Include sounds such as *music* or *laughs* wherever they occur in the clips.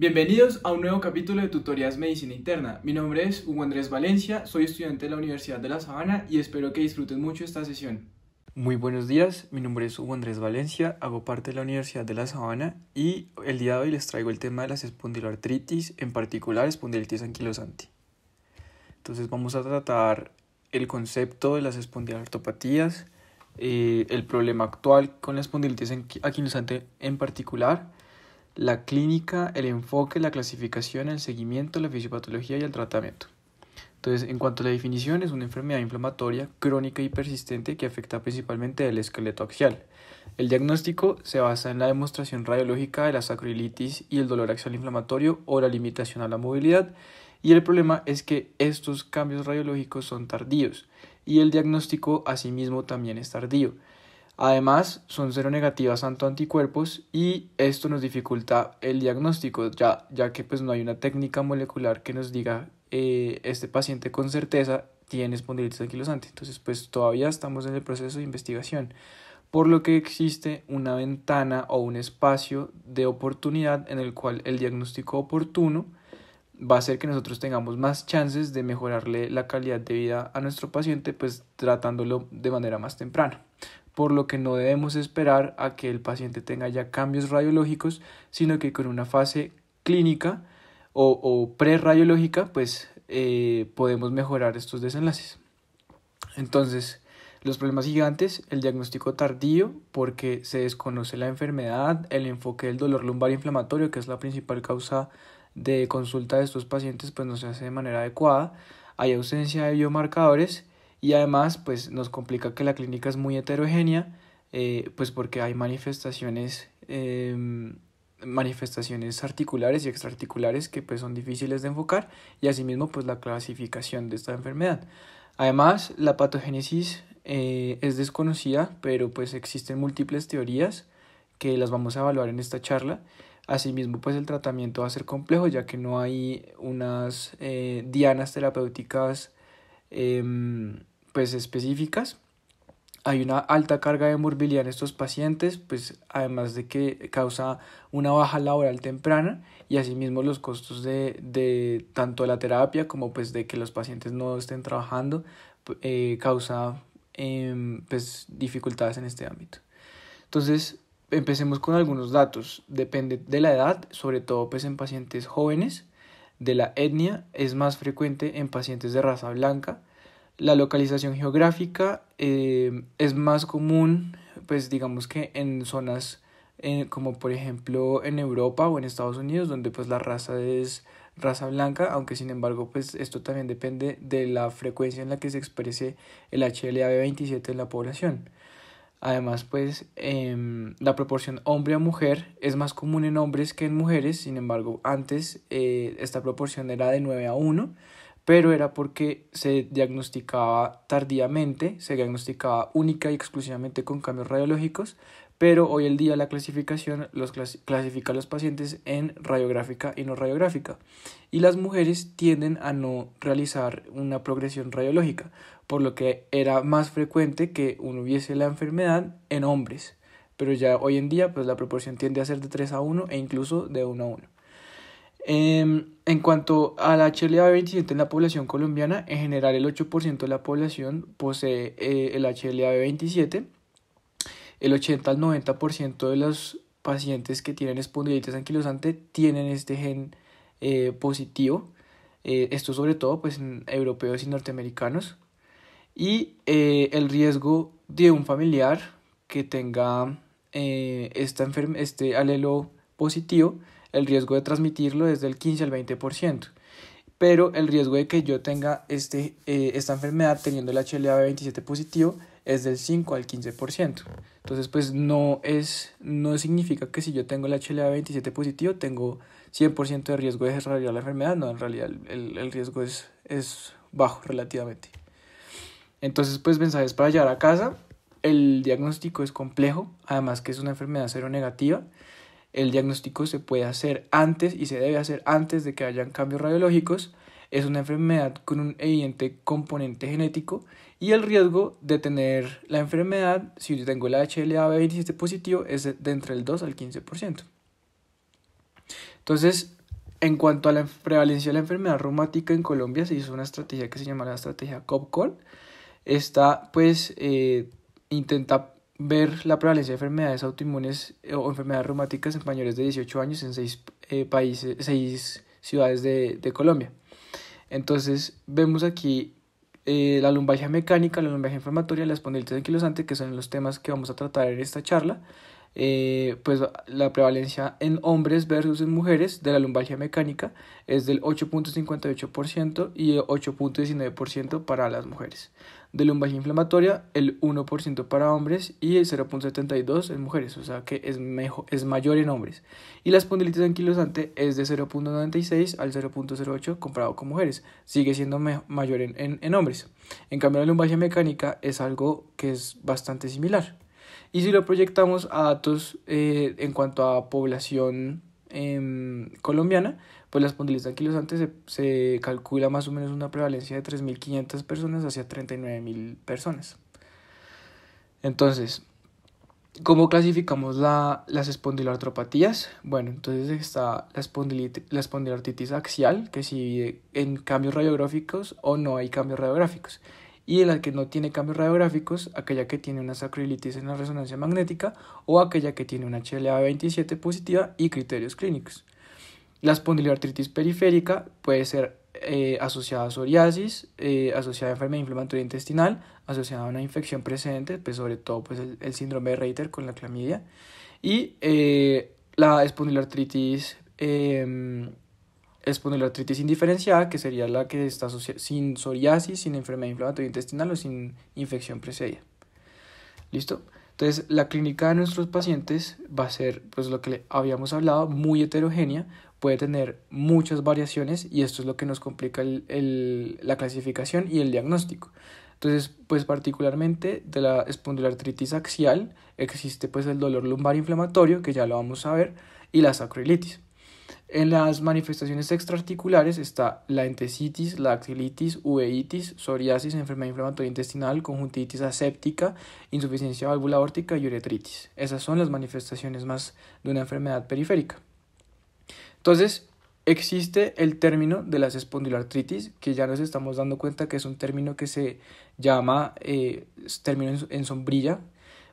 Bienvenidos a un nuevo capítulo de Tutorías Medicina Interna. Mi nombre es Hugo Andrés Valencia, soy estudiante de la Universidad de La Sabana y espero que disfruten mucho esta sesión. Muy buenos días, mi nombre es Hugo Andrés Valencia, hago parte de la Universidad de La Sabana y el día de hoy les traigo el tema de las espondiloartritis, en particular espondilitis anquilosante. Entonces vamos a tratar el concepto de las espondilartopatías, eh, el problema actual con la espondilitis anquilosante en particular, la clínica, el enfoque, la clasificación, el seguimiento, la fisiopatología y el tratamiento. Entonces, en cuanto a la definición, es una enfermedad inflamatoria crónica y persistente que afecta principalmente el esqueleto axial. El diagnóstico se basa en la demostración radiológica de la sacroilitis y el dolor axial inflamatorio o la limitación a la movilidad. Y el problema es que estos cambios radiológicos son tardíos y el diagnóstico asimismo también es tardío. Además, son cero negativas tanto anticuerpos y esto nos dificulta el diagnóstico, ya, ya que pues, no hay una técnica molecular que nos diga eh, este paciente con certeza tiene espondilitis anquilosante. Entonces, pues todavía estamos en el proceso de investigación, por lo que existe una ventana o un espacio de oportunidad en el cual el diagnóstico oportuno va a hacer que nosotros tengamos más chances de mejorarle la calidad de vida a nuestro paciente, pues tratándolo de manera más temprana por lo que no debemos esperar a que el paciente tenga ya cambios radiológicos, sino que con una fase clínica o, o prerradiológica, pues eh, podemos mejorar estos desenlaces. Entonces, los problemas gigantes, el diagnóstico tardío, porque se desconoce la enfermedad, el enfoque del dolor lumbar inflamatorio, que es la principal causa de consulta de estos pacientes, pues no se hace de manera adecuada, hay ausencia de biomarcadores y además, pues nos complica que la clínica es muy heterogénea, eh, pues porque hay manifestaciones, em, manifestaciones articulares y extraarticulares que pues son difíciles de enfocar y asimismo pues la clasificación de esta enfermedad. Además, la patogénesis eh, es desconocida, pero pues existen múltiples teorías que las vamos a evaluar en esta charla. Asimismo, pues el tratamiento va a ser complejo ya que no hay unas eh, dianas terapéuticas em, pues, específicas. Hay una alta carga de morbilidad en estos pacientes, pues además de que causa una baja laboral temprana y asimismo los costos de, de tanto la terapia como pues de que los pacientes no estén trabajando eh, causa em, pues dificultades en este ámbito. Entonces, empecemos con algunos datos. Depende de la edad, sobre todo pues en pacientes jóvenes, de la etnia, es más frecuente en pacientes de raza blanca, la localización geográfica eh, es más común, pues digamos que en zonas eh, como por ejemplo en Europa o en Estados Unidos, donde pues la raza es raza blanca, aunque sin embargo pues esto también depende de la frecuencia en la que se exprese el HLA-B27 en la población. Además pues em, la proporción hombre a mujer es más común en hombres que en mujeres, sin embargo antes eh, esta proporción era de 9 a 1 pero era porque se diagnosticaba tardíamente, se diagnosticaba única y exclusivamente con cambios radiológicos, pero hoy en día la clasificación los clasifica a los pacientes en radiográfica y no radiográfica. Y las mujeres tienden a no realizar una progresión radiológica, por lo que era más frecuente que uno hubiese la enfermedad en hombres. Pero ya hoy en día pues la proporción tiende a ser de 3 a 1 e incluso de 1 a 1. Em, en cuanto al HLA-B27 en la población colombiana, en general el 8% de la población posee eh, el HLA-B27. El 80 al 90% de los pacientes que tienen espondilitis anquilosante tienen este gen eh, positivo. Eh, esto sobre todo pues, en europeos y norteamericanos. Y el riesgo de un familiar que tenga esta este alelo positivo el riesgo de transmitirlo es del 15 al 20%. Pero el riesgo de que yo tenga este, eh, esta enfermedad teniendo el HLA-B27 positivo es del 5 al 15%. Entonces, pues no, es, no significa que si yo tengo el HLA-27 positivo tengo 100% de riesgo de desarrollar la enfermedad. No, en realidad el, riesgo es, es bajo relativamente. Entonces, pues mensajes para llevar a casa. El diagnóstico es complejo, además que es una enfermedad cero negativa. El diagnóstico se puede hacer antes y se debe hacer antes de que hayan cambios radiológicos. Es una enfermedad con un evidente componente genético y el riesgo de tener la enfermedad, si yo tengo el HLA-B27 positivo, es de entre el 2 al 15%. Entonces, en cuanto a la prevalencia de la enfermedad reumática en Colombia, se hizo una estrategia que se llama la estrategia COPCOL. Esta, pues, eh, intenta ver la prevalencia de enfermedades autoinmunes eh, o enfermedades reumáticas en mayores de 18 años en seis eh, países, seis ciudades de, Colombia. Entonces, vemos aquí eh, la lumbalgia mecánica, la lumbalgia inflamatoria, la espondilitis anquilosante, que son los temas que vamos a tratar en esta charla. pues la prevalencia en hombres versus en mujeres de la lumbalgia mecánica es del 8.58% y 8.19% para las mujeres de lumbalgia inflamatoria, el 1% para hombres y el 0.72% en mujeres, o sea que es, es mayor en hombres. Y la espondilitis anquilosante es de 0.96 al 0.08 comparado con mujeres, sigue siendo mayor en, hombres. En cambio, la lumbalgia mecánica es algo que es bastante similar. Y si lo proyectamos a datos eh, en cuanto a población Em, colombiana, pues la espondilitis anquilosante se, calcula más o menos una prevalencia de 3.500 personas hacia 39.000 personas. Entonces, ¿cómo clasificamos la, las espondilartropatías? Bueno, entonces está la, la espondilartitis axial, que si en cambios radiográficos o no hay cambios radiográficos y la que no tiene cambios radiográficos, aquella que tiene una sacroilitis en la resonancia magnética o aquella que tiene una HLA27 positiva y criterios clínicos. La espondilartritis periférica puede ser eh, asociada a psoriasis, eh, asociada a enfermedad inflamatoria intestinal, asociada a una infección presente, pues sobre todo pues, el, síndrome de Reiter con la clamidia, y eh, la espondilartritis... Em, Espondilartritis indiferenciada, que sería la que está sin psoriasis, sin enfermedad inflamatoria intestinal o sin infección precedida. ¿Listo? Entonces, la clínica de nuestros pacientes va a ser, pues lo que habíamos hablado, muy heterogénea, puede tener muchas variaciones y esto es lo que nos complica la clasificación y el diagnóstico. Entonces, pues particularmente de la espondilartritis axial existe pues el dolor lumbar inflamatorio, que ya lo vamos a ver, y la sacroilitis. En las manifestaciones extraarticulares está la entesitis, la axilitis, uveitis, psoriasis, enfermedad inflamatoria intestinal, conjuntivitis aséptica, insuficiencia válvula órtica y uretritis. Esas son las manifestaciones más de una enfermedad periférica. Entonces, existe el término de la espondilartritis, que ya nos estamos dando cuenta que es un término que se llama eh, término en sombrilla.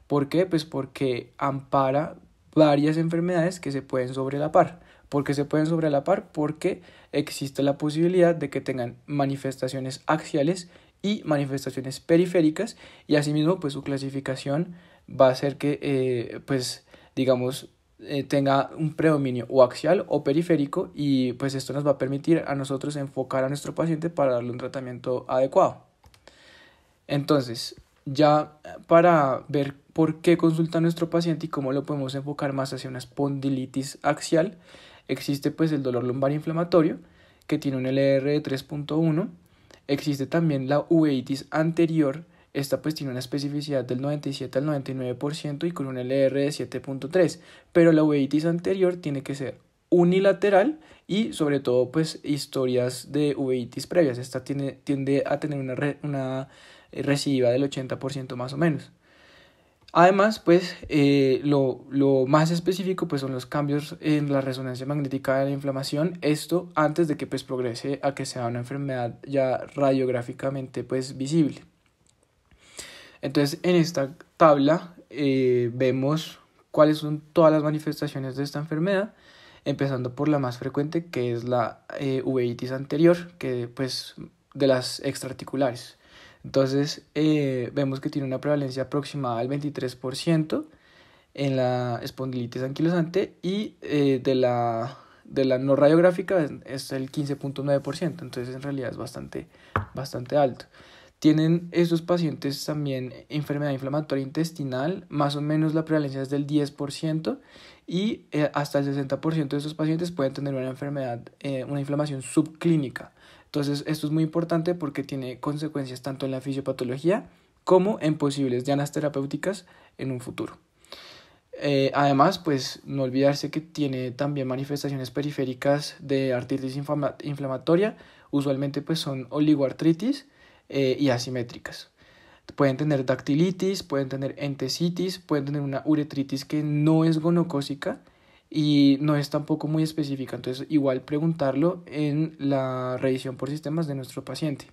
¿Por qué? Pues porque ampara varias enfermedades que se pueden sobrelapar porque se pueden sobrelapar, porque existe la posibilidad de que tengan manifestaciones axiales y manifestaciones periféricas y asimismo pues su clasificación va a ser que eh, pues digamos eh, tenga un predominio o axial o periférico y pues esto nos va a permitir a nosotros enfocar a nuestro paciente para darle un tratamiento adecuado. Entonces, ya para ver por qué consulta a nuestro paciente y cómo lo podemos enfocar más hacia una espondilitis axial, Existe pues el dolor lumbar inflamatorio, que tiene un LR de 3.1. Existe también la uveitis anterior, esta pues tiene una especificidad del 97 al 99% y con un LR de 7.3, pero la uveitis anterior tiene que ser unilateral y sobre todo pues historias de uveitis previas. Esta tiene, tiende a tener una, una recidiva del 80% más o menos. Además, pues eh, lo, más específico pues, son los cambios en la resonancia magnética de la inflamación, esto antes de que pues, progrese a que sea una enfermedad ya radiográficamente pues, visible. Entonces, en esta tabla eh, vemos cuáles son todas las manifestaciones de esta enfermedad, empezando por la más frecuente, que es la eh, uveitis anterior, que pues de las extraarticulares. Entonces, eh, vemos que tiene una prevalencia aproximada del 23% en la espondilitis anquilosante y eh, de, la, de la no radiográfica es, el 15.9%, entonces en realidad es bastante, alto. Tienen estos pacientes también enfermedad inflamatoria intestinal, más o menos la prevalencia es del 10% y eh, hasta el 60% de estos pacientes pueden tener una enfermedad, una inflamación subclínica. Entonces, esto es muy importante porque tiene consecuencias tanto en la fisiopatología como en posibles dianas terapéuticas en un futuro. Eh, además, pues no olvidarse que tiene también manifestaciones periféricas de artritis inflamatoria, usualmente pues son oligoartritis eh, y asimétricas. Pueden tener dactilitis, pueden tener entesitis, pueden tener una uretritis que no es gonocósica, y no es tampoco muy específica. Entonces, igual preguntarlo en la revisión por sistemas de nuestro paciente.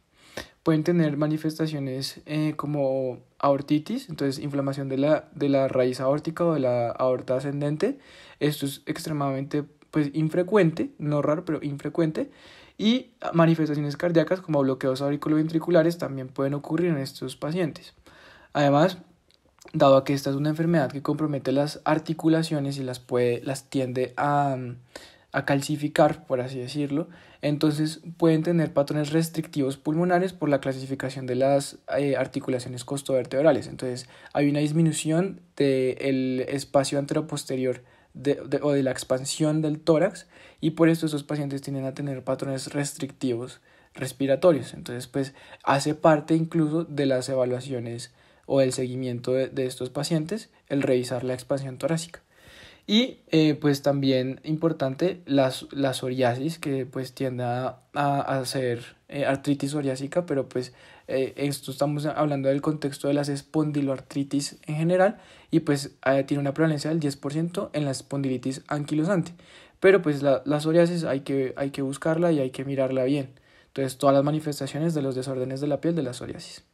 Pueden tener manifestaciones eh, como aortitis, entonces inflamación de la, de la raíz aórtica o de la aorta ascendente. Esto es extremadamente pues, infrecuente, no raro, pero infrecuente. Y manifestaciones cardíacas como bloqueos auriculoventriculares también pueden ocurrir en estos pacientes. Además, dado que esta es una enfermedad que compromete las articulaciones y las, las tiende a, calcificar, por así decirlo, entonces pueden tener patrones restrictivos pulmonares por la clasificación de las eh, articulaciones costovertebrales. Entonces hay una disminución del espacio anteroposterior de, o de la expansión del tórax y por esto esos pacientes tienden a tener patrones restrictivos respiratorios. Entonces pues hace parte incluso de las evaluaciones o el seguimiento de, estos pacientes, el revisar la expansión torácica. Y eh, pues también importante las, la psoriasis, que pues tiende a, a ser eh, artritis psoriásica, pero pues eh, esto estamos hablando del contexto de las espondiloartritis en general y pues tiene una prevalencia del 10% en la espondilitis anquilosante. Pero pues la, psoriasis hay que, hay que buscarla y hay que mirarla bien. Entonces todas las manifestaciones de los desórdenes de la piel de la psoriasis.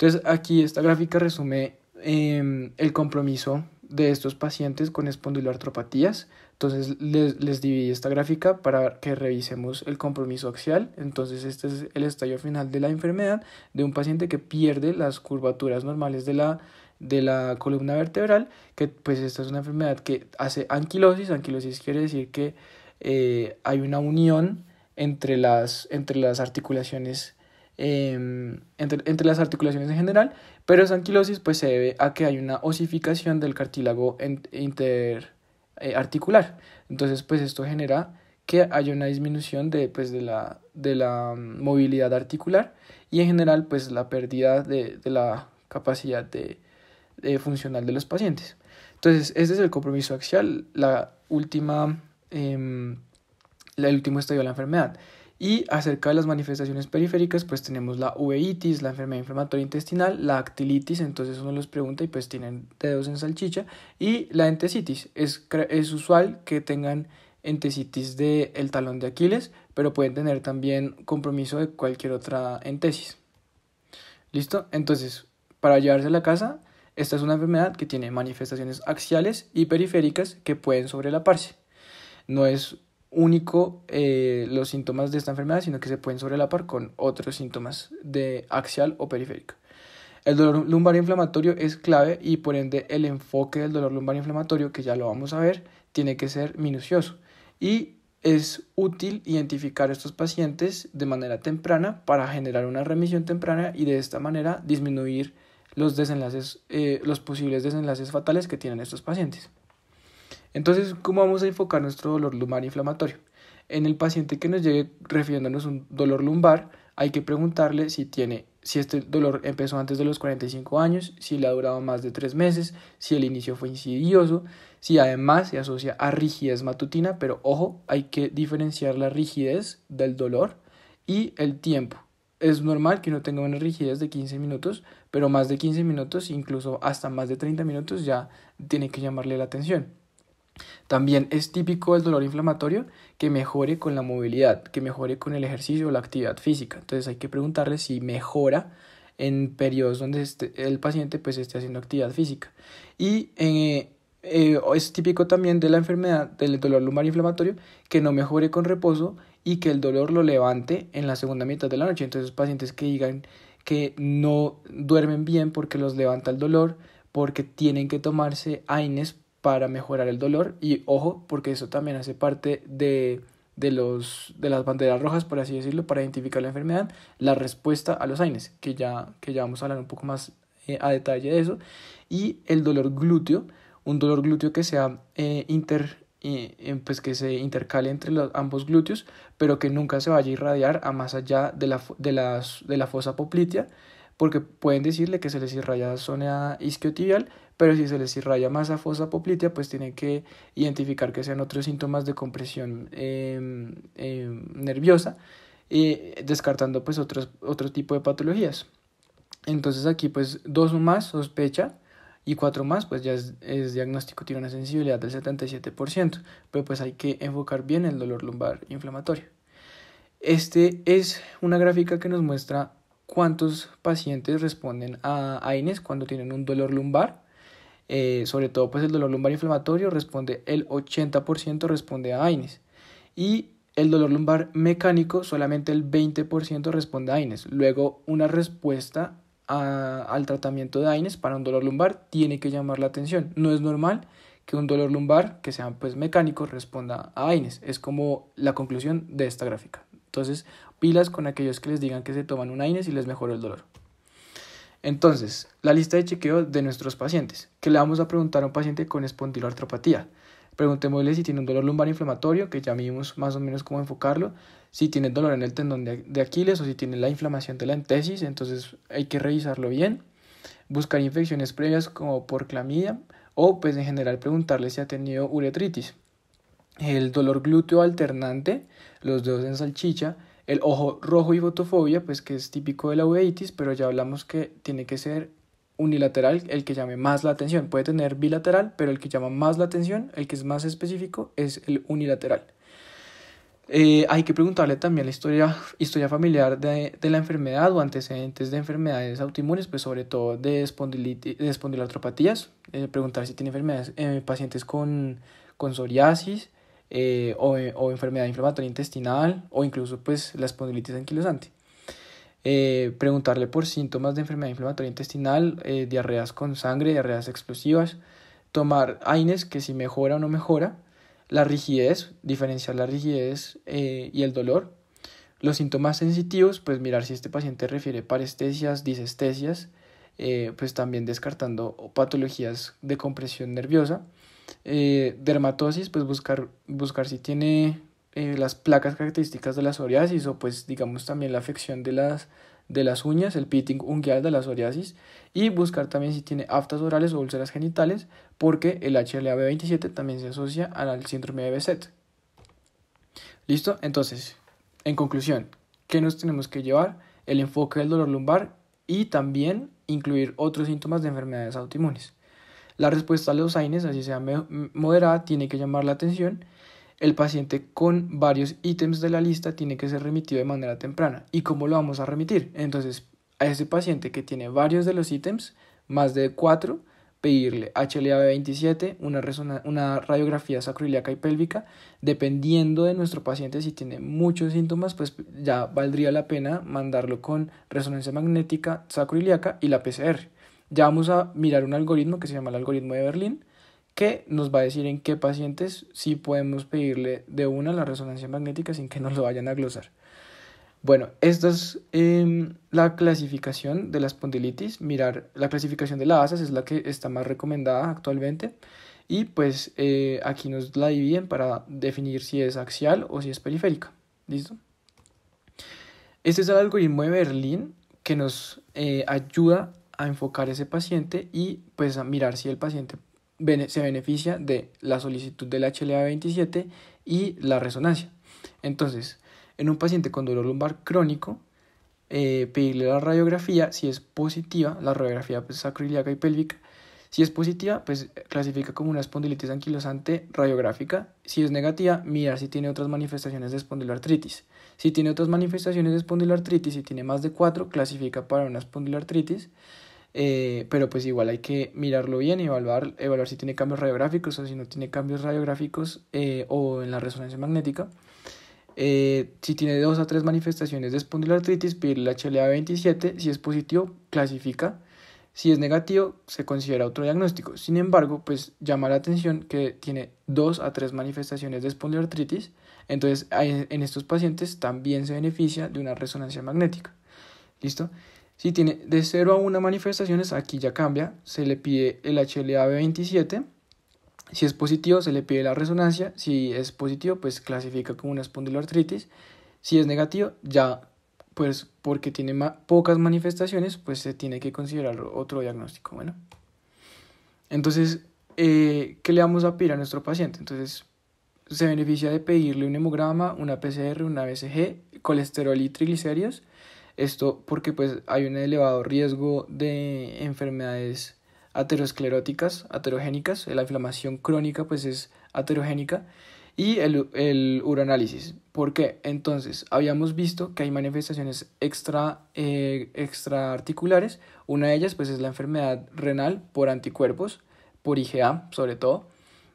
Entonces aquí esta gráfica resume em, el compromiso de estos pacientes con espondiloartropatías. Entonces les, les, dividí esta gráfica para que revisemos el compromiso axial. Entonces este es el estadio final de la enfermedad de un paciente que pierde las curvaturas normales de la, de la columna vertebral, que pues esta es una enfermedad que hace anquilosis. Anquilosis quiere decir que eh, hay una unión entre las, entre las articulaciones Em, entre, las articulaciones en general, pero esa anquilosis pues se debe a que hay una osificación del cartílago interarticular. Eh, Entonces pues esto genera que haya una disminución de, pues, de, la, de la mm, movilidad articular y en general pues la pérdida de, la capacidad de, funcional de los pacientes. Entonces, este es el compromiso axial, la última, em, el último estadio de la enfermedad. Y acerca de las manifestaciones periféricas, pues tenemos la uveitis, la enfermedad inflamatoria intestinal, la actilitis, entonces uno los pregunta y pues tienen dedos en salchicha, y la entesitis. Es, es usual que tengan entesitis del el talón de Aquiles, pero pueden tener también compromiso de cualquier otra entesis. ¿Listo? Entonces, para llevarse a la casa, esta es una enfermedad que tiene manifestaciones axiales y periféricas que pueden sobrelaparse. No es único eh, los síntomas de esta enfermedad, sino que se pueden sobrelapar con otros síntomas de axial o periférico. El dolor lumbar inflamatorio es clave y por ende el enfoque del dolor lumbar inflamatorio, que ya lo vamos a ver, tiene que ser minucioso y es útil identificar a estos pacientes de manera temprana para generar una remisión temprana y de esta manera disminuir los desenlaces, eh, los posibles desenlaces fatales que tienen estos pacientes. Entonces, ¿cómo vamos a enfocar nuestro dolor lumbar inflamatorio? En el paciente que nos llegue refiriéndonos un dolor lumbar, hay que preguntarle si tiene si este dolor empezó antes de los 45 años, si le ha durado más de 3 meses, si el inicio fue insidioso, si además se asocia a rigidez matutina, pero ojo, hay que diferenciar la rigidez del dolor y el tiempo. Es normal que uno tenga una rigidez de 15 minutos, pero más de 15 minutos, incluso hasta más de 30 minutos, ya tiene que llamarle la atención. También es típico el dolor inflamatorio que mejore con la movilidad, que mejore con el ejercicio o la actividad física. Entonces hay que preguntarle si mejora en periodos donde este, el paciente pues esté haciendo actividad física. Y eh, eh, es típico también de la enfermedad del dolor lumbar inflamatorio que no mejore con reposo y que el dolor lo levante en la segunda mitad de la noche. Entonces pacientes que digan que no duermen bien porque los levanta el dolor, porque tienen que tomarse AINES para mejorar el dolor y ojo porque eso también hace parte de, de, los, de las banderas rojas, por así decirlo, para identificar la enfermedad, la respuesta a los AINES, que ya, que ya vamos a hablar un poco más eh, a detalle de eso, y el dolor glúteo, un dolor glúteo que sea eh, inter, eh, em, pues que se intercale entre los, ambos glúteos, pero que nunca se vaya a irradiar a más allá de la, de las, de la fosa poplitea porque pueden decirle que se les irraya zona isquiotibial, pero si se les irraya a fosa poplitea, pues tienen que identificar que sean otros síntomas de compresión em, em, nerviosa, descartando pues otros, otro tipo de patologías. Entonces aquí pues dos más sospecha y cuatro más pues ya es, diagnóstico, tiene una sensibilidad del 77%, pero pues hay que enfocar bien el dolor lumbar inflamatorio. Este es una gráfica que nos muestra cuántos pacientes responden a AINES cuando tienen un dolor lumbar. Eh, sobre todo pues el dolor lumbar inflamatorio responde el 80% responde a AINES y el dolor lumbar mecánico solamente el 20% responde a AINES. Luego una respuesta al tratamiento de AINES para un dolor lumbar tiene que llamar la atención. No es normal que un dolor lumbar que sea pues mecánico responda a AINES. Es como la conclusión de esta gráfica. Entonces, Pilas con aquellos que les digan que se toman un AINES y les mejoró el dolor. Entonces, la lista de chequeo de nuestros pacientes, que le vamos a preguntar a un paciente con espondiloartropatía. Preguntémosle si tiene un dolor lumbar inflamatorio, que ya vimos más o menos cómo enfocarlo, si tiene dolor en el tendón de Aquiles o si tiene la inflamación de la entesis, entonces hay que revisarlo bien. Buscar infecciones previas como por clamidia o pues en general preguntarle si ha tenido uretritis. El dolor glúteo alternante, los dedos en salchicha, el ojo rojo y fotofobia, pues que es típico de la uveitis, pero ya hablamos que tiene que ser unilateral el que llame más la atención. Puede tener bilateral, pero el que llama más la atención, el que es más específico, es el unilateral. Eh, hay que preguntarle también la historia, historia familiar de, la enfermedad o antecedentes de enfermedades autoinmunes, pues sobre todo de, espondilitis, de eh, preguntar si tiene enfermedades en eh, pacientes con, con psoriasis, eh, eh, o, enfermedad inflamatoria intestinal o incluso pues la espondilitis anquilosante. Eh, preguntarle por síntomas de enfermedad inflamatoria intestinal, diarreas con sangre, diarreas explosivas, tomar AINES que si mejora o no mejora, la rigidez, diferenciar la rigidez y el dolor, los síntomas sensitivos, pues mirar si este paciente refiere parestesias, disestesias, pues también descartando patologías de compresión nerviosa, eh, dermatosis, pues buscar, buscar si tiene eh, las placas características de la psoriasis o pues digamos también la afección de las, de las uñas, el pitting unguial de la psoriasis y buscar también si tiene aftas orales o úlceras genitales porque el HLA-B27 también se asocia al síndrome de BZ ¿Listo? Entonces, en conclusión, ¿qué nos tenemos que llevar? El enfoque del dolor lumbar y también incluir otros síntomas de enfermedades autoinmunes. La respuesta a los AINES, así sea moderada, tiene que llamar la atención. El paciente con varios ítems de la lista tiene que ser remitido de manera temprana. ¿Y cómo lo vamos a remitir? Entonces, a ese paciente que tiene varios de los ítems, más de cuatro, pedirle hla 27 una, una, radiografía sacroiliaca y pélvica, dependiendo de nuestro paciente, si tiene muchos síntomas, pues ya valdría la pena mandarlo con resonancia magnética sacroiliaca y la PCR ya vamos a mirar un algoritmo que se llama el algoritmo de Berlín, que nos va a decir en qué pacientes sí podemos pedirle de una la resonancia magnética sin que nos lo vayan a glosar. Bueno, esta es em, la clasificación de la espondilitis. Mirar la clasificación de la ASAS es la que está más recomendada actualmente. Y pues eh, aquí nos la dividen para definir si es axial o si es periférica. ¿Listo? Este es el algoritmo de Berlín que nos eh, ayuda ayuda a enfocar ese paciente y pues a mirar si el paciente se beneficia de la solicitud del HLA-27 y la resonancia. Entonces, en un paciente con dolor lumbar crónico, eh, pedirle la radiografía, si es positiva, la radiografía pues, y pélvica, si es positiva, pues clasifica como una espondilitis anquilosante radiográfica. Si es negativa, mira si tiene otras manifestaciones de espondilartritis. Si tiene otras manifestaciones de espondilartritis y tiene más de cuatro, clasifica para una espondilartritis. Eh, pero pues igual hay que mirarlo bien, evaluar, evaluar si tiene cambios radiográficos o si no tiene cambios radiográficos eh, o en la resonancia magnética. Eh, si tiene dos a tres manifestaciones de espondilartritis, pide la HLA-27, si es positivo, clasifica, si es negativo, se considera otro diagnóstico. Sin embargo, pues llama la atención que tiene dos a tres manifestaciones de espondilartritis, entonces en estos pacientes también se beneficia de una resonancia magnética. ¿Listo? Si tiene de 0 a 1 manifestaciones, aquí ya cambia, se le pide el HLA-B27. Si es positivo, se le pide la resonancia. Si es positivo, pues clasifica como una espondiloartritis. Si es negativo, ya, pues porque tiene pocas manifestaciones, pues se tiene que considerar otro diagnóstico. Bueno, entonces, eh, ¿qué le vamos a pedir a nuestro paciente? Entonces, se beneficia de pedirle un hemograma, una PCR, una BCG, colesterol y triglicéridos esto porque pues hay un elevado riesgo de enfermedades ateroscleróticas, aterogénicas, la inflamación crónica pues es aterogénica y el, el uroanálisis. ¿Por qué? Entonces, habíamos visto que hay manifestaciones extra, eh, extraarticulares, una de ellas pues es la enfermedad renal por anticuerpos, por IgA sobre todo,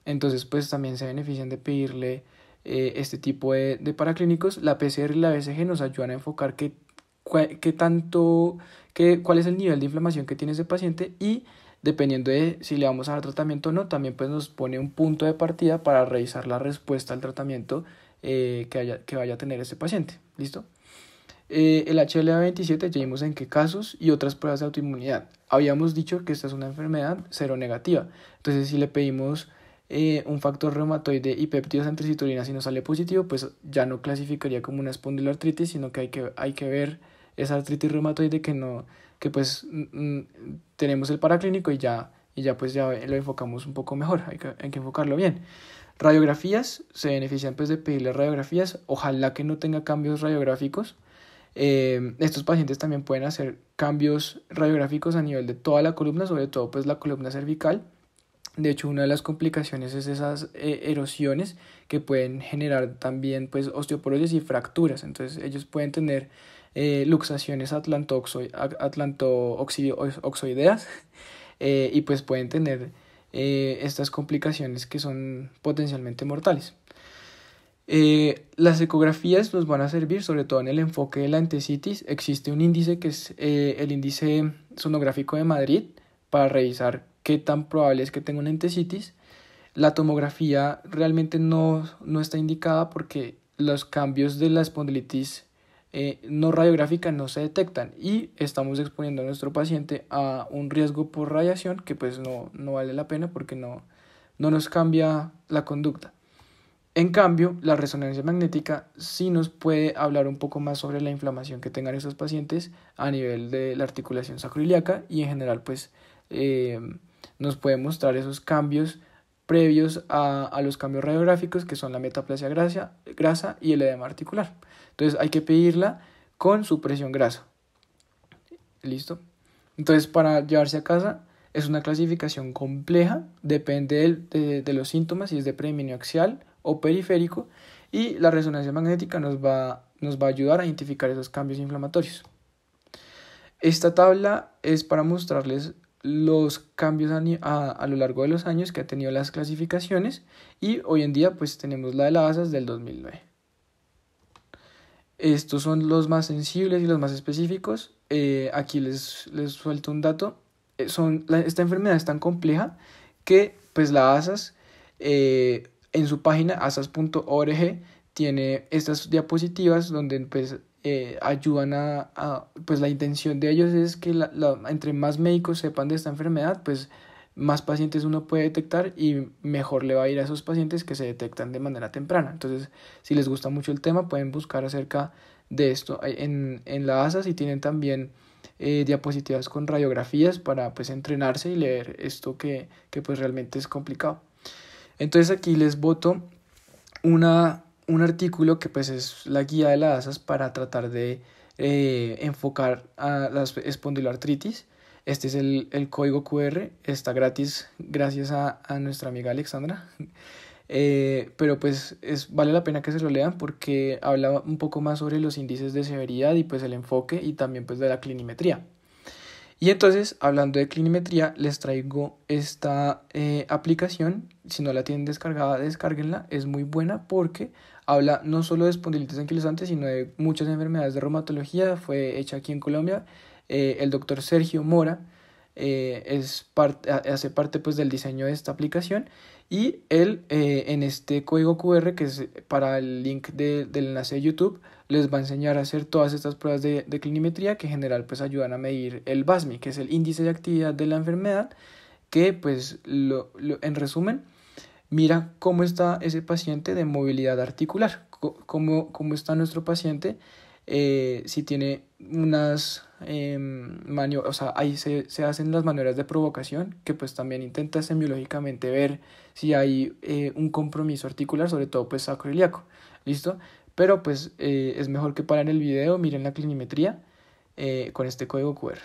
entonces pues también se benefician de pedirle eh, este tipo de, paraclínicos, la PCR y la BCG nos ayudan a enfocar que qué tanto, cuál es el nivel de inflamación que tiene ese paciente y dependiendo de si le vamos a dar tratamiento o no, también pues nos pone un punto de partida para revisar la respuesta al tratamiento eh, que, que vaya a tener ese paciente. ¿Listo? Eh, el HLA-27 ya vimos en qué casos y otras pruebas de autoinmunidad. Habíamos dicho que esta es una enfermedad cero negativa Entonces, si le pedimos eh, un factor reumatoide y péptidos antricitulina y nos sale positivo, pues ya no clasificaría como una espondiloartritis, sino que hay que, hay que ver esa artritis reumatoide que no, que pues tenemos el paraclínico y ya, y ya pues ya lo enfocamos un poco mejor, hay que, enfocarlo bien. Radiografías, se benefician pues de pedirle radiografías, ojalá que no tenga cambios radiográficos. Eh, estos pacientes también pueden hacer cambios radiográficos a nivel de toda la columna, sobre todo pues la columna cervical. De hecho, una de las complicaciones es esas eh, erosiones que pueden generar también pues osteoporosis y fracturas. Entonces, ellos pueden tener eh, luxaciones atlanto-oxoideas *laughs* eh, y pues pueden tener eh, estas complicaciones que son potencialmente mortales. las ecografías nos van a servir sobre todo en el enfoque de la entesitis. Existe un índice que es el índice sonográfico de Madrid para revisar qué tan probable es que tenga una entesitis. La tomografía realmente no, no está indicada porque los cambios de la espondilitis eh, no radiográfica no se detectan y estamos exponiendo a nuestro paciente a un riesgo por radiación que pues no, vale la pena porque no, nos cambia la conducta. En cambio, la resonancia magnética sí nos puede hablar un poco más sobre la inflamación que tengan esos pacientes a nivel de la articulación sacroiliaca y en general pues eh, nos puede mostrar esos cambios previos a, los cambios radiográficos que son la metaplasia grasa, grasa y el edema articular. Entonces hay que pedirla con su presión grasa. ¿Listo? Entonces para llevarse a casa es una clasificación compleja, depende de, los síntomas, si es de premenio axial o periférico, y la resonancia magnética nos va, nos va a ayudar a identificar esos cambios inflamatorios. Esta tabla es para mostrarles los cambios a, a, lo largo de los años que ha tenido las clasificaciones y hoy en día pues tenemos la de la ASAS del 2009. Estos son los más sensibles y los más específicos. Eh, aquí les, les suelto un dato. Eh, son, esta enfermedad es tan compleja que pues la ASAS eh, en su página asas.org tiene estas diapositivas donde pues ayudan a, pues la intención de ellos es que entre más médicos sepan de esta enfermedad pues más pacientes uno puede detectar y mejor le va a ir a esos pacientes que se detectan de manera temprana. Entonces, si les gusta mucho el tema, pueden buscar acerca de esto eh, en, en la ASA, si tienen también eh, diapositivas con radiografías para pues entrenarse y leer esto que, pues realmente es complicado. Entonces aquí les voto una, un artículo que pues es la guía de la ASAS para tratar de eh, enfocar a la espondiloartritis este es el, el código QR, está gratis gracias a, a nuestra amiga Alexandra. *laughs* Eh, pero pues es, vale la pena que se lo lean porque habla un poco más sobre los índices de severidad y pues el enfoque y también pues de la clinimetría. Y entonces, hablando de clinimetría, les traigo esta eh, aplicación. Si no la tienen descargada, descárguenla. Es muy buena porque habla no solo de espondilitis anquilosante, sino de muchas enfermedades de reumatología. Fue hecha aquí en Colombia eh, el doctor Sergio Mora eh, es parte hace parte pues, del diseño de esta aplicación y él eh, en este código QR que es para el link del enlace de YouTube les va a enseñar a hacer todas estas pruebas de, de, clinimetría que en general pues ayudan a medir el BASMI que es el índice de actividad de la enfermedad que pues lo, en resumen mira cómo está ese paciente de movilidad articular, cómo, cómo está nuestro paciente eh, si tiene unas em, maniobras, o sea, ahí se, hacen las maniobras de provocación, que pues también intenta semiológicamente ver si hay eh, un compromiso articular, sobre todo pues sacroiliaco, ¿listo? Pero pues eh, es mejor que paren el video, miren la clinimetría con este código QR.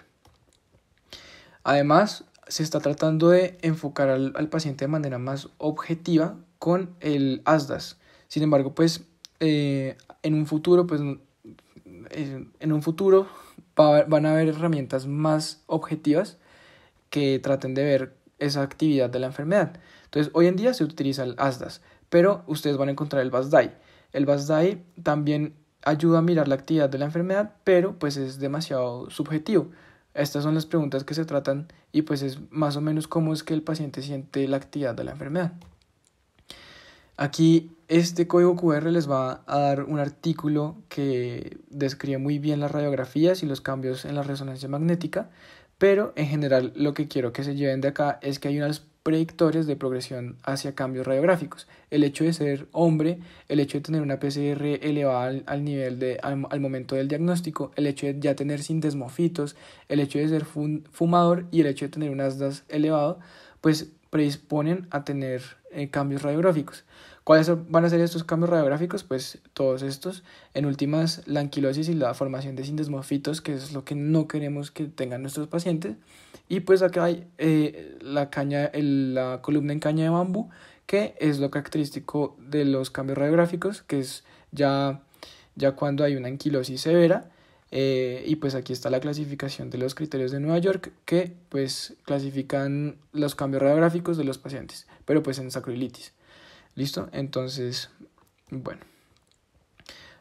Además, se está tratando de enfocar al, al paciente de manera más objetiva con el ASDAS. Sin embargo, pues en un futuro, pues en un futuro van a haber herramientas más objetivas que traten de ver esa actividad de la enfermedad. Entonces, hoy en día se utiliza el ASDAS, pero ustedes van a encontrar el BASDAI. El BASDAI también ayuda a mirar la actividad de la enfermedad, pero pues es demasiado subjetivo. Estas son las preguntas que se tratan y pues es más o menos cómo es que el paciente siente la actividad de la enfermedad. Aquí este código QR les va a dar un artículo que describe muy bien las radiografías y los cambios en la resonancia magnética, pero en general lo que quiero que se lleven de acá es que hay unas predictores de progresión hacia cambios radiográficos. El hecho de ser hombre, el hecho de tener una PCR elevada al, nivel al, momento del diagnóstico, el hecho de ya tener sindesmofitos, el hecho de ser fumador y el hecho de tener un ASDAS elevado, pues predisponen a tener eh, cambios radiográficos. ¿Cuáles van a ser estos cambios radiográficos? Pues todos estos. En últimas, la anquilosis y la formación de sindesmofitos, que es lo que no queremos que tengan nuestros pacientes. Y pues acá hay eh, la, caña, la columna en caña de bambú, que es lo característico de los cambios radiográficos, que es ya, ya cuando hay una anquilosis severa. Eh, y pues aquí está la clasificación de los criterios de Nueva York que pues clasifican los cambios radiográficos de los pacientes, pero pues en sacroilitis. ¿Listo? Entonces, bueno.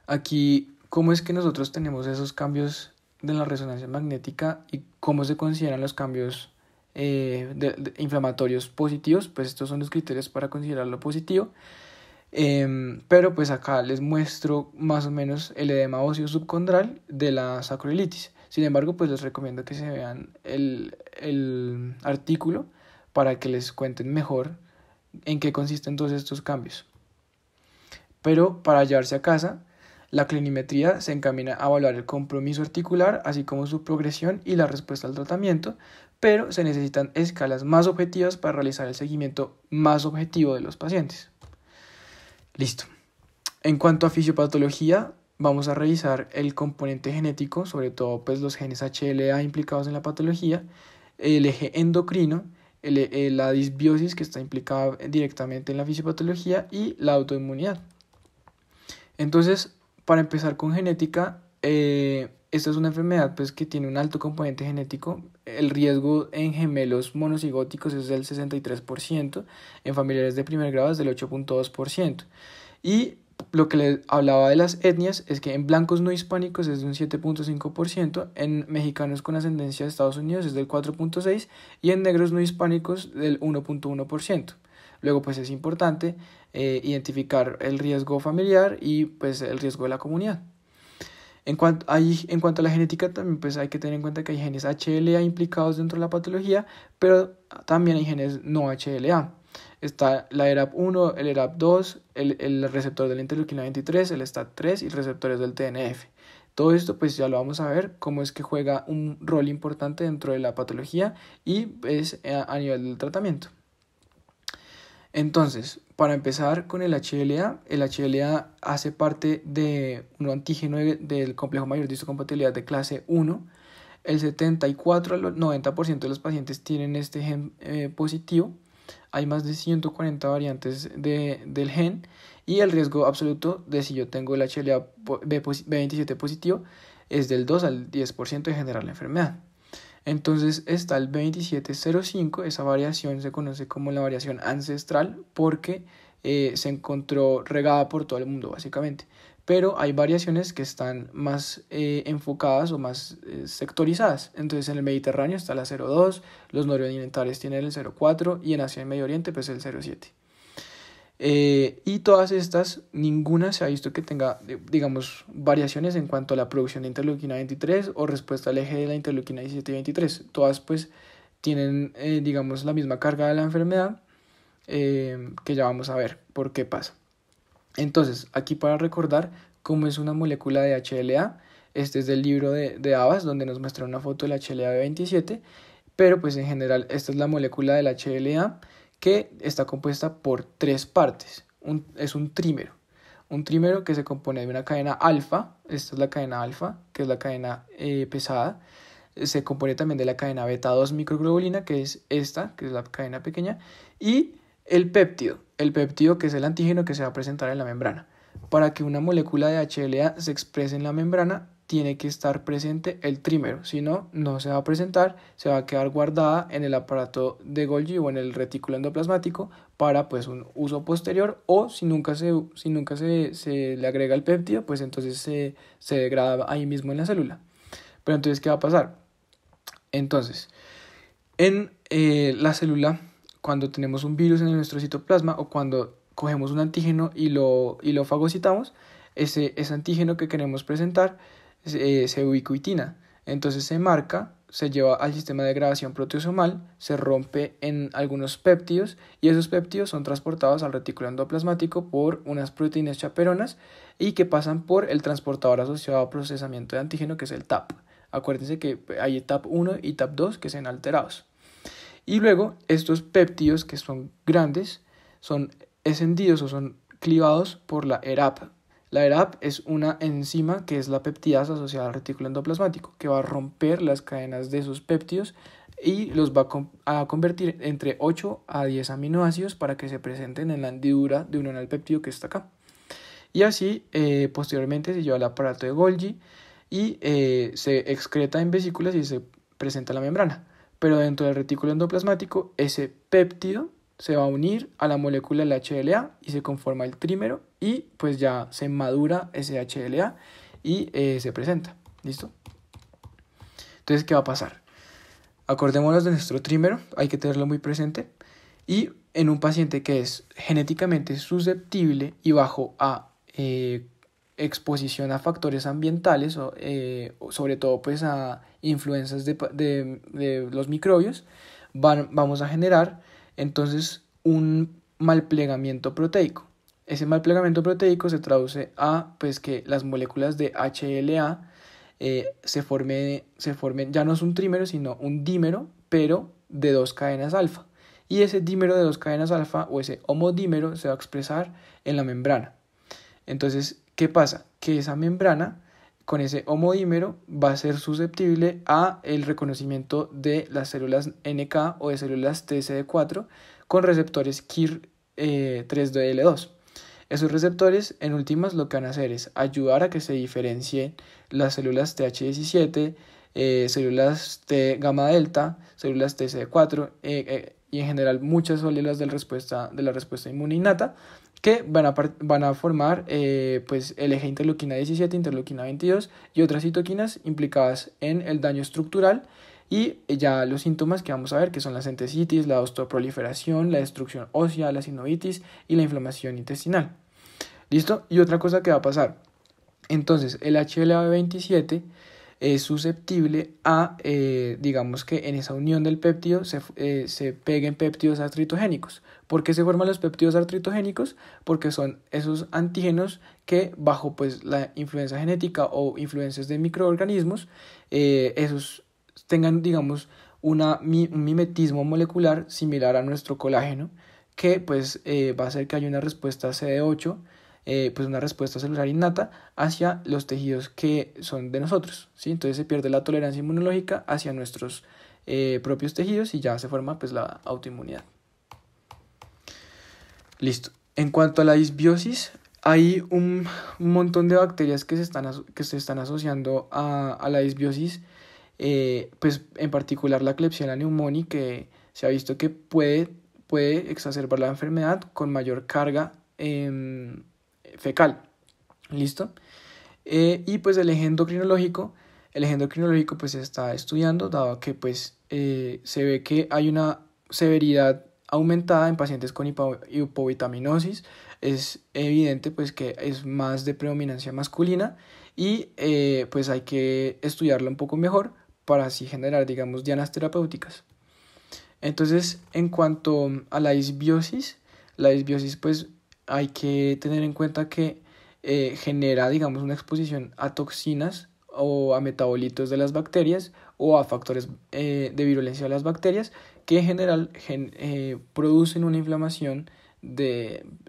Aquí, ¿cómo es que nosotros tenemos esos cambios de la resonancia magnética y cómo se consideran los cambios eh, inflamatorios positivos? Pues estos son los criterios para considerarlo positivo. Em, pero pues acá les muestro más o menos el edema óseo subcondral de la sacroilitis. Sin embargo, pues les recomiendo que se vean el, el artículo para que les cuenten mejor en qué consisten todos estos cambios. Pero para hallarse a casa, la clinimetría se encamina a evaluar el compromiso articular, así como su progresión y la respuesta al tratamiento, pero se necesitan escalas más objetivas para realizar el seguimiento más objetivo de los pacientes. Listo. En cuanto a fisiopatología, vamos a revisar el componente genético, sobre todo pues, los genes HLA implicados en la patología, el eje endocrino, eh, la disbiosis que está implicada directamente en la fisiopatología y la autoinmunidad. Entonces, para empezar con genética, eh, esta es una enfermedad pues, que tiene un alto componente genético. El riesgo en gemelos monocigóticos es del 63%, en familiares de primer grado es del 8.2%. Y lo que les hablaba de las etnias es que en blancos no hispánicos es de un 7.5%, en mexicanos con ascendencia de Estados Unidos es del 4.6% y en negros no hispánicos del 1.1%. Luego pues es importante eh, identificar el riesgo familiar y pues el riesgo de la comunidad. En cuanto, a la genética también pues, hay que tener en cuenta que hay genes HLA implicados dentro de la patología, pero también hay genes no HLA. Está la ERAP 1, el ERAP 2, el, el receptor del la interleuquina 23, el STAT 3 y receptores del TNF. Todo esto pues ya lo vamos a ver, cómo es que juega un rol importante dentro de la patología y es pues, eh, a, nivel del tratamiento. Entonces, para empezar con el HLA, el HLA hace parte de un antígeno del complejo mayor de histocompatibilidad de clase 1. El 74 al 90% de los pacientes tienen este gen eh, positivo hay más de 140 variantes de, del gen y el riesgo absoluto de si yo tengo el HLA B27 positivo es del 2 al 10% de generar la enfermedad. Entonces está el B2705, esa variación se conoce como la variación ancestral porque eh, se encontró regada por todo el mundo básicamente pero hay variaciones que están más eh, enfocadas o más eh, sectorizadas. Entonces en el Mediterráneo está la 0,2, los nororientales tienen el 0,4 y en Asia y Medio Oriente pues el 0,7. Eh, y todas estas, ninguna se ha visto que tenga, digamos, variaciones en cuanto a la producción de interleuquina 23 o respuesta al eje de la interleuquina 17 y 23. Todas pues tienen, digamos, la misma carga de la enfermedad que ya vamos a ver por qué pasa. Entonces, aquí para recordar cómo es una molécula de HLA, este es del libro de, de Abbas, donde nos muestra una foto del HLA 27, pero pues en general esta es la molécula del HLA que está compuesta por tres partes. es un trímero. Un trímero que se compone de una cadena alfa, esta es la cadena alfa, que es la cadena eh, pesada. Se compone también de la cadena beta 2 microglobulina, que es esta, que es la cadena pequeña, y el péptido el peptido que es el antígeno que se va a presentar en la membrana. Para que una molécula de HLA se exprese en la membrana, tiene que estar presente el trímero, si no, no se va a presentar, se va a quedar guardada en el aparato de Golgi o en el retículo endoplasmático para pues un uso posterior o si nunca se, si nunca le agrega el peptido, pues entonces se, se degrada ahí mismo en la célula. Pero entonces, ¿qué va a pasar? Entonces, en eh, la célula cuando tenemos un virus en nuestro citoplasma o cuando cogemos un antígeno y lo, y lo fagocitamos, ese, ese antígeno que queremos presentar eh, se ubicuitina. Entonces se marca, se lleva al sistema de grabación proteosomal, se rompe en algunos péptidos y esos péptidos son transportados al retículo endoplasmático por unas proteínas chaperonas y que pasan por el transportador asociado a procesamiento de antígeno que es el TAP. Acuérdense que hay TAP1 y TAP2 que sean alterados. Y luego estos péptidos que son grandes son encendidos o son clivados por la ERAP. La ERAP es una enzima que es la peptidasa asociada al retículo endoplasmático, que va a romper las cadenas de esos péptidos y los va a convertir entre 8 a 10 aminoácidos para que se presenten en la hendidura de un anal péptido que está acá. Y así, eh, posteriormente se lleva al aparato de Golgi y eh, se excreta en vesículas y se presenta la membrana pero dentro del retículo endoplasmático ese péptido se va a unir a la molécula del HLA y se conforma el trímero y pues ya se madura ese HLA y eh, se presenta. ¿Listo? Entonces, ¿qué va a pasar? Acordémonos de nuestro trímero, hay que tenerlo muy presente. Y en un paciente que es genéticamente susceptible y bajo a eh, exposición a factores ambientales, eh, sobre todo pues a influencias de, los microbios, van, vamos a generar entonces un mal plegamiento proteico. Ese mal plegamiento proteico se traduce a pues, que las moléculas de HLA eh, se, forme se formen, ya no es un trímero, sino un dímero, pero de dos cadenas alfa. Y ese dímero de dos cadenas alfa o ese homodímero se va a expresar en la membrana. Entonces, ¿Qué pasa? Que esa membrana con ese homodímero va a ser susceptible a el reconocimiento de las células NK o de células TCD4 con receptores KIR 3DL2. Eh, Esos receptores, en últimas, lo que van a hacer es ayudar a que se diferencien las células TH17, eh, células T gamma delta, células TCD4 eh, y en general muchas células de la respuesta, de la respuesta inmune innata que van a, van a formar eh, pues, el eje interleuquina 17, interleuquina 22 y otras citoquinas implicadas en el daño estructural y ya los síntomas que vamos a ver que son la centesitis, la osteoproliferación, la destrucción ósea, la sinovitis y la inflamación intestinal. ¿Listo? Y otra cosa que va a pasar. Entonces, el HLA-27 es susceptible a, eh, digamos que en esa unión del péptido eh, se, peguen péptidos artritogénicos. ¿Por qué se forman los péptidos artritogénicos? Porque son esos antígenos que bajo pues, la influencia genética o influencias de microorganismos, eh, esos tengan, digamos, una, un mimetismo molecular similar a nuestro colágeno, que pues va a hacer que haya una respuesta CD8 eh, pues una respuesta celular innata hacia los tejidos que son de nosotros. ¿sí? Entonces se pierde la tolerancia inmunológica hacia nuestros eh, propios tejidos y ya se forma pues la autoinmunidad. Listo. En cuanto a la disbiosis, hay un montón de bacterias que se están, que se están asociando a, la disbiosis, eh, pues en particular la Klebsiella pneumoniae, que se ha visto que puede, puede exacerbar la enfermedad con mayor carga fecal. ¿Listo? Eh, y pues el endocrinológico, el endocrinológico pues se está estudiando, dado que pues eh, se ve que hay una severidad aumentada en pacientes con hipovitaminosis. Es evidente pues que es más de predominancia masculina y eh, pues hay que estudiarla un poco mejor para así generar digamos dianas terapéuticas. Entonces en cuanto a la isbiosis la isbiosis pues hay que tener en cuenta que eh, genera, digamos, una exposición a toxinas o a metabolitos de las bacterias o a factores eh, de virulencia de las bacterias que en general eh, producen una inflamación mm,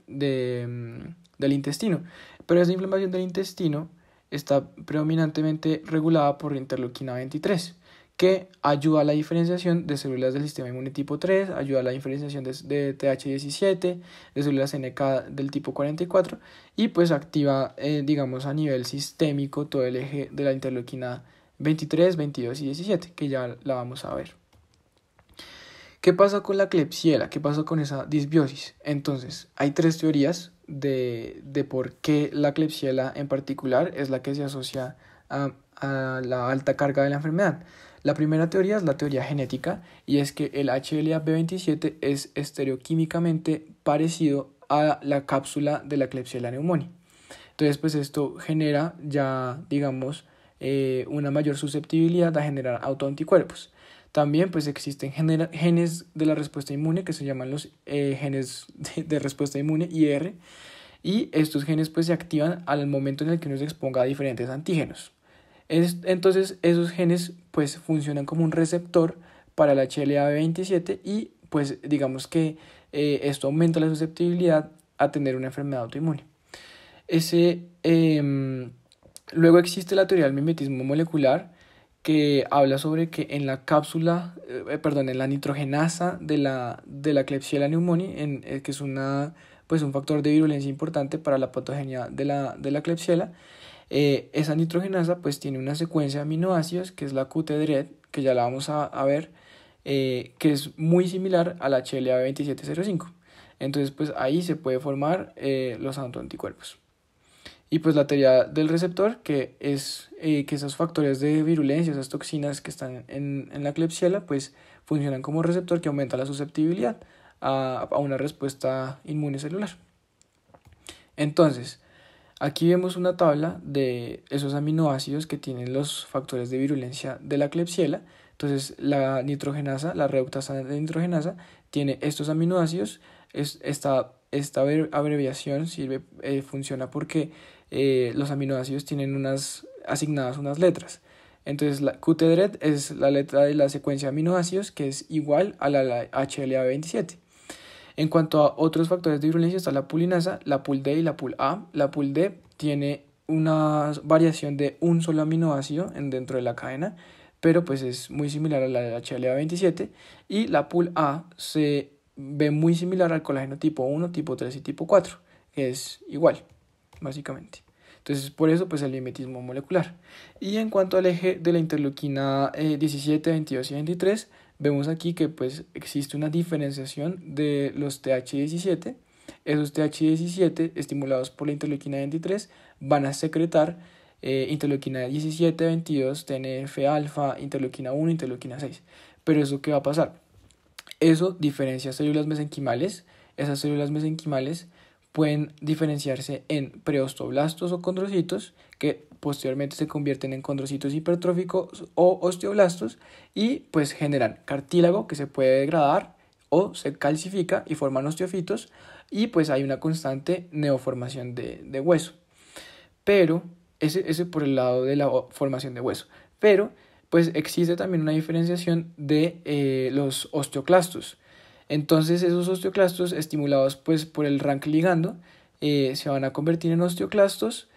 del intestino. Pero esa inflamación del intestino está predominantemente regulada por interleuquina 23 que ayuda a la diferenciación de células del sistema inmune tipo 3, ayuda a la diferenciación de, TH17, de células NK del tipo 44 y pues activa, eh, digamos, a nivel sistémico todo el eje de la interleuquina 23, 22 y 17, que ya la vamos a ver. ¿Qué pasa con la clepsiela? ¿Qué pasa con esa disbiosis? Entonces, hay tres teorías de, por qué la clepsiela en particular es la que se asocia a la alta carga de la enfermedad. La primera teoría es la teoría genética y es que el HLA-B27 es estereoquímicamente parecido a la cápsula de la Klebsiella pneumoniae. Entonces, pues esto genera ya, digamos, eh, una mayor susceptibilidad a generar autoanticuerpos. También pues existen genes de la respuesta inmune que se llaman los eh, genes de, respuesta inmune IR y estos genes pues se activan al momento en el que uno se exponga a diferentes antígenos. Es, entonces esos genes pues funcionan como un receptor para la hla 27 y pues digamos que eh, esto aumenta la susceptibilidad a tener una enfermedad autoinmune. Ese, em, luego existe la teoría del mimetismo molecular que habla sobre que en la cápsula, eh, perdón, en la nitrogenasa de la, de la Klebsiella pneumoniae, eh, que es una, pues, un factor de virulencia importante para la patogenia de la, de la Klebsiella, eh, esa nitrogenasa pues tiene una secuencia de aminoácidos que es la QTEDRED e que ya la vamos a, ver, eh, que es muy similar a la HLA2705. Entonces pues ahí se puede formar eh, los autoanticuerpos Y pues la teoría del receptor, que es que esos factores de virulencia, esas toxinas que están en, la clepsiela, pues funcionan como receptor que aumenta la susceptibilidad a, a una respuesta inmune celular Entonces, Aquí vemos una tabla de esos aminoácidos que tienen los factores de virulencia de la Klebsiella. Entonces, la nitrogenasa, la reductasa de nitrogenasa, tiene estos aminoácidos. esta, esta abreviación sirve, eh, funciona porque eh, los aminoácidos tienen unas asignadas unas letras. Entonces, la cutred e es la letra de la secuencia de aminoácidos que es igual a la, la HLA27. En cuanto a otros factores de virulencia está la pulinasa, la PUL-D y la PUL-A. La PUL-D tiene una variación de un solo aminoácido dentro de la cadena, pero pues es muy similar a la de la HLA27 y la PUL-A se ve muy similar al colágeno tipo 1, tipo 3 y tipo 4, es igual, básicamente. Entonces, por eso, pues el limitismo molecular. Y en cuanto al eje de la interleuquina 17, eh, 22 y 23, vemos aquí que pues existe una diferenciación de los TH17. Esos TH17 estimulados por la interleuquina 23 van a secretar eh, interleuquina 17, 22, TNF alfa, interleuquina 1, interleuquina 6. Pero eso qué va a pasar? Eso diferencia células mesenquimales. Esas células mesenquimales pueden diferenciarse en preostoblastos o condrocitos que posteriormente se convierten en condrocitos hipertróficos o osteoblastos y pues generan cartílago que se puede degradar o se calcifica y forman osteofitos y pues hay una constante neoformación de, hueso. Pero, ese, es por el lado de la formación de hueso. Pero, pues existe también una diferenciación de eh, los osteoclastos. Entonces esos osteoclastos estimulados pues por el rank ligando eh, se van a convertir en osteoclastos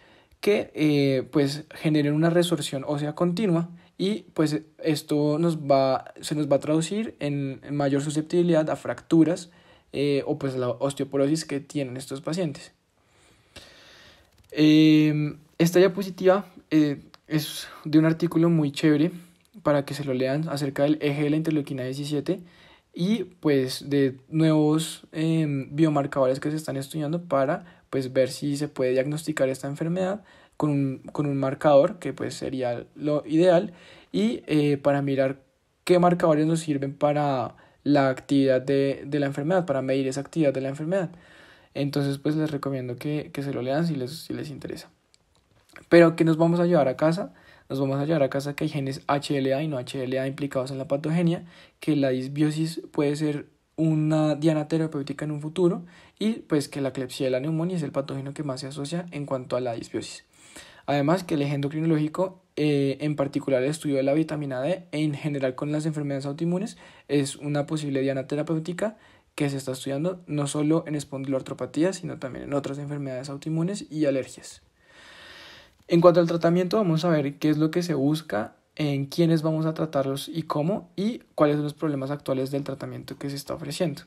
que eh, pues generen una resorción ósea continua y pues esto nos va, se nos va a traducir en mayor susceptibilidad a fracturas eh, o pues la osteoporosis que tienen estos pacientes. Em, esta diapositiva eh, es de un artículo muy chévere para que se lo lean acerca del eje de la interleuquina 17 y pues de nuevos em, biomarcadores que se están estudiando para pues ver si se puede diagnosticar esta enfermedad con un, marcador que pues sería lo ideal y eh, para mirar qué marcadores nos sirven para la actividad de, la enfermedad, para medir esa actividad de la enfermedad. Entonces pues les recomiendo que, se lo lean si les, si les interesa. Pero que nos vamos a llevar a casa, nos vamos a llevar a casa que hay genes HLA y no HLA implicados en la patogenia, que la disbiosis puede ser una diana terapéutica en un futuro y pues que la clepsia de la neumonía es el patógeno que más se asocia en cuanto a la disbiosis. Además que el eje endocrinológico, eh, en particular el estudio de la vitamina D e, en general con las enfermedades autoinmunes, es una posible diana terapéutica que se está estudiando no solo en espondiloartropatía, sino también en otras enfermedades autoinmunes y alergias. En cuanto al tratamiento, vamos a ver qué es lo que se busca en quiénes vamos a tratarlos y cómo y cuáles son los problemas actuales del tratamiento que se está ofreciendo.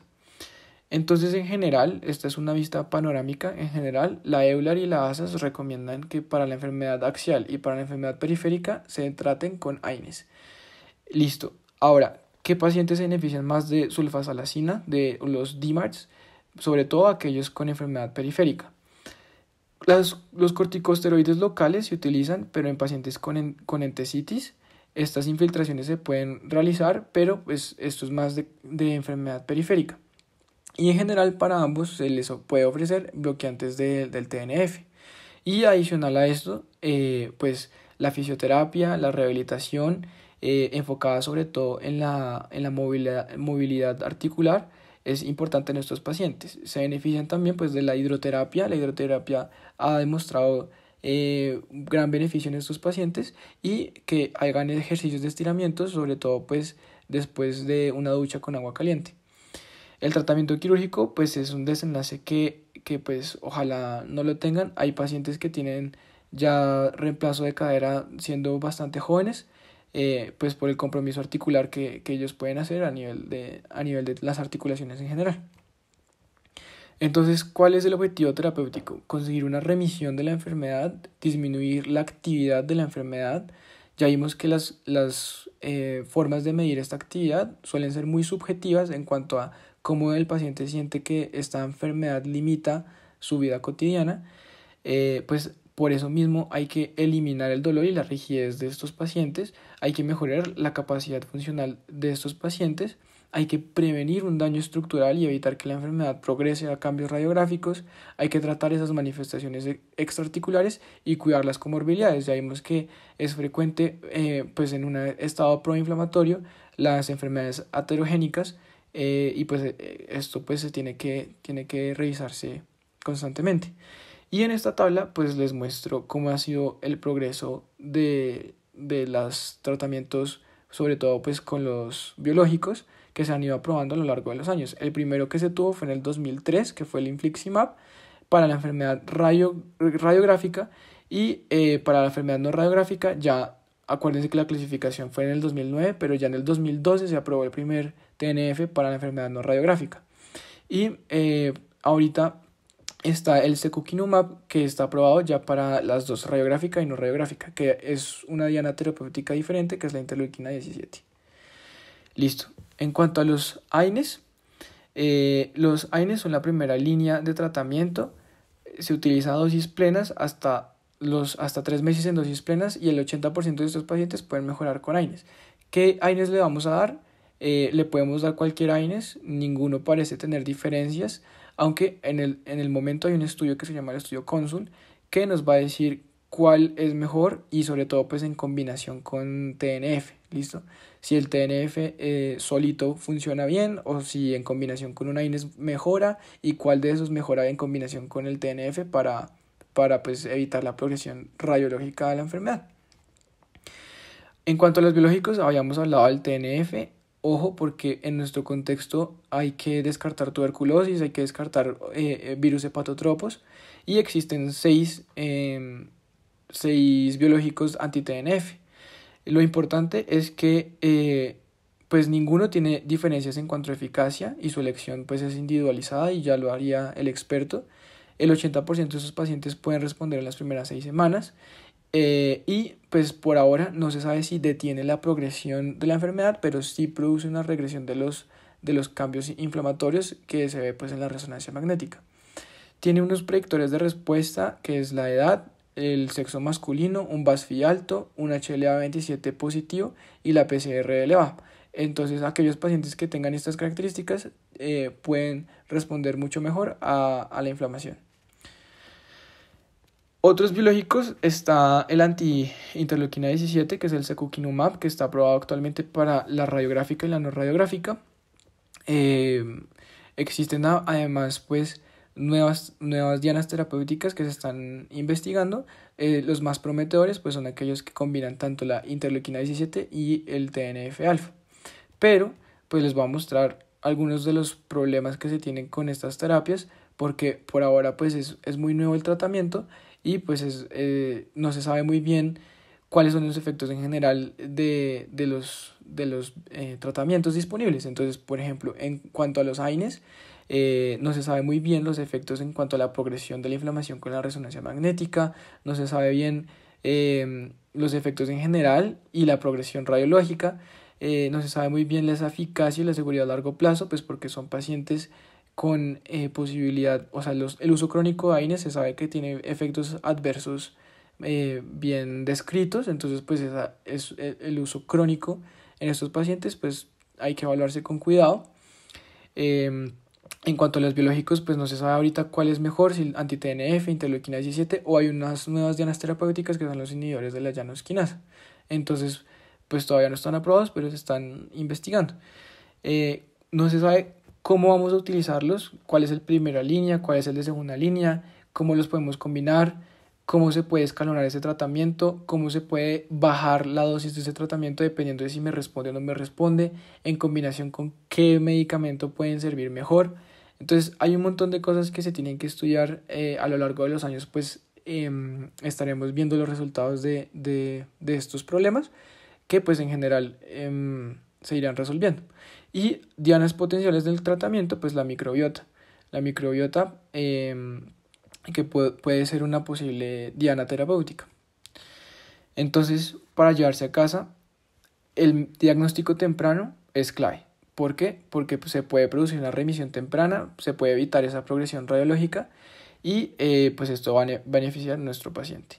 Entonces, en general, esta es una vista panorámica, en general, la EULAR y la ASAS recomiendan que para la enfermedad axial y para la enfermedad periférica se traten con AINES. Listo. Ahora, ¿qué pacientes se benefician más de sulfasalacina, de los DMARDs? Sobre todo aquellos con enfermedad periférica. los corticosteroides locales se utilizan, pero en pacientes con, con entesitis estas infiltraciones se pueden realizar, pero pues esto es más de, enfermedad periférica. Y en general para ambos se les puede ofrecer bloqueantes del TNF. Y adicional a esto, eh, pues la fisioterapia, la rehabilitación, eh, enfocada sobre todo en la, en la movilidad, movilidad, articular, es importante en estos pacientes. Se benefician también pues, de la hidroterapia. La hidroterapia ha demostrado eh, gran beneficio en estos pacientes y que hagan ejercicios de estiramiento, sobre todo pues después de una ducha con agua caliente. El tratamiento quirúrgico pues es un desenlace que, pues ojalá no lo tengan. Hay pacientes que tienen ya reemplazo de cadera siendo bastante jóvenes, eh, pues por el compromiso articular que, ellos pueden hacer a nivel, a nivel de las articulaciones en general. Entonces, ¿cuál es el objetivo terapéutico? Conseguir una remisión de la enfermedad, disminuir la actividad de la enfermedad. Ya vimos que las, eh, formas de medir esta actividad suelen ser muy subjetivas en cuanto a cómo el paciente siente que esta enfermedad limita su vida cotidiana. Eh, pues por eso mismo hay que eliminar el dolor y la rigidez de estos pacientes, hay que mejorar la capacidad funcional de estos pacientes hay que prevenir un daño estructural y evitar que la enfermedad progrese a cambios radiográficos, hay que tratar esas manifestaciones e-, extraarticulares y cuidarlas las comorbilidades. Ya vimos que es frecuente, eh, pues en un estado proinflamatorio, las enfermedades aterogénicas eh, y pues eh, esto pues se tiene que, revisarse constantemente. Y en esta tabla pues les muestro cómo ha sido el progreso de, los tratamientos, sobre todo pues con los biológicos, que se han ido aprobando a lo largo de los años. El primero que se tuvo fue en el 2003, que fue el infliximab para la enfermedad radio, radiográfica y eh, para la enfermedad no radiográfica ya acuérdense que la clasificación fue en el 2009, pero ya en el 2012 se aprobó el primer TNF para la enfermedad no radiográfica. Y eh, ahorita está el secukinumab que está aprobado ya para las dos radiográfica y no radiográfica, que es una diana terapéutica diferente que es la interleuquina 17. Listo. En cuanto a los AINES, eh, los AINES son la primera línea de tratamiento. Se utiliza dosis plenas hasta, los, hasta tres meses en dosis plenas y el 80% de estos pacientes pueden mejorar con AINES. ¿Qué AINES le vamos a dar? Eh, le podemos dar cualquier AINES, ninguno parece tener diferencias, aunque en el, en el momento hay un estudio que se llama el estudio CONSUL, que nos va a decir cuál es mejor y sobre todo pues en combinación con TNF, ¿listo? si el TNF eh, solito funciona bien o si en combinación con una INES mejora y cuál de esos mejora en combinación con el TNF para, para pues, evitar la progresión radiológica de la enfermedad. En cuanto a los biológicos, habíamos hablado del TNF. Ojo, porque en nuestro contexto hay que descartar tuberculosis, hay que descartar eh, eh, virus hepatotropos y existen seis, em, seis biológicos anti-TNF. Lo importante es que eh, pues ninguno tiene diferencias en cuanto a eficacia y su elección pues es individualizada y ya lo haría el experto. El 80% de esos pacientes pueden responder en las primeras seis semanas eh, y pues por ahora no se sabe si detiene la progresión de la enfermedad, pero sí produce una regresión de los, de los cambios inflamatorios que se ve pues en la resonancia magnética. Tiene unos predictores de respuesta que es la edad, el sexo masculino, un BASFI alto, un HLA-27 positivo y la PCR elevada. Entonces, aquellos pacientes que tengan estas características eh, pueden responder mucho mejor a, la inflamación. Otros biológicos está el anti-interleuquina 17, que es el secukinumab, que está aprobado actualmente para la radiográfica y la no radiográfica. Eh, existen además, pues, nuevas, nuevas dianas terapéuticas que se están investigando. Eh, los más prometedores pues, son aquellos que combinan tanto la interleuquina 17 y el TNF-alfa. Pero pues les voy a mostrar algunos de los problemas que se tienen con estas terapias porque por ahora pues es, es muy nuevo el tratamiento y pues es, eh, no se sabe muy bien cuáles son los efectos en general de, de los, de los eh, tratamientos disponibles. Entonces, por ejemplo, en cuanto a los AINES, eh, no se sabe muy bien los efectos en cuanto a la progresión de la inflamación con la resonancia magnética, no se sabe bien em, los efectos en general y la progresión radiológica, eh, no se sabe muy bien la eficacia y la seguridad a largo plazo, pues porque son pacientes con eh, posibilidad, o sea, el uso crónico de AINE se sabe que tiene efectos adversos bien descritos, entonces pues esa, es, e, el uso crónico en estos pacientes pues hay que evaluarse con cuidado. Em, en cuanto a los biológicos, pues no se sabe ahorita cuál es mejor, si anti-TNF, interleuquina 17 o hay unas nuevas dianas terapéuticas que son los inhibidores de la llanosquinasa. Entonces, pues todavía no están aprobados, pero se están investigando. Eh, no se sabe cómo vamos a utilizarlos, cuál es el primera línea, cuál es el de segunda línea, cómo los podemos combinar, cómo se puede escalonar ese tratamiento, cómo se puede bajar la dosis de ese tratamiento dependiendo de si me responde o no me responde, en combinación con qué medicamento pueden servir mejor. Entonces hay un montón de cosas que se tienen que estudiar eh, a lo largo de los años, pues em, estaremos viendo los resultados de, estos problemas que pues en general em, se irán resolviendo. Y dianas potenciales del tratamiento, pues la microbiota. La microbiota em, que puede, puede ser una posible diana terapéutica. Entonces, para llevarse a casa, el diagnóstico temprano es clave. ¿Por qué? Porque pues, se puede producir una remisión temprana, se puede evitar esa progresión radiológica y eh, pues esto va a beneficiar a nuestro paciente.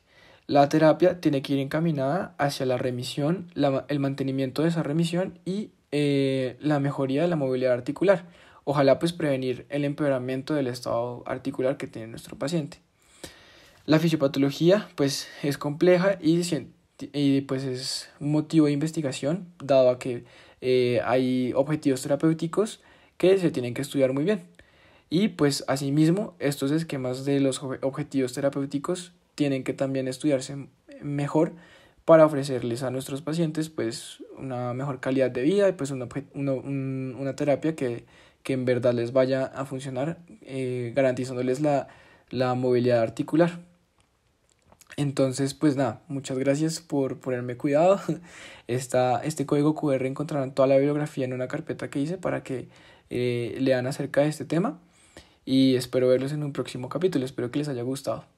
La terapia tiene que ir encaminada hacia la remisión, el mantenimiento de esa remisión y eh, la mejoría de la movilidad articular. Ojalá pues prevenir el empeoramiento del estado articular que tiene nuestro paciente. La fisiopatología pues es compleja y, pues es motivo de investigación dado a que eh, hay objetivos terapéuticos que se tienen que estudiar muy bien. Y pues asimismo, estos esquemas de los objetivos terapéuticos tienen que también estudiarse mejor para ofrecerles a nuestros pacientes pues una mejor calidad de vida y pues una, terapia que, en verdad les vaya a funcionar eh, garantizándoles la movilidad articular. Entonces, pues nada, muchas gracias por ponerme cuidado. *laughs* este código QR encontrarán toda la bibliografía en una carpeta que hice para que eh, lean acerca de este tema. Y espero verlos en un próximo capítulo. Espero que les haya gustado.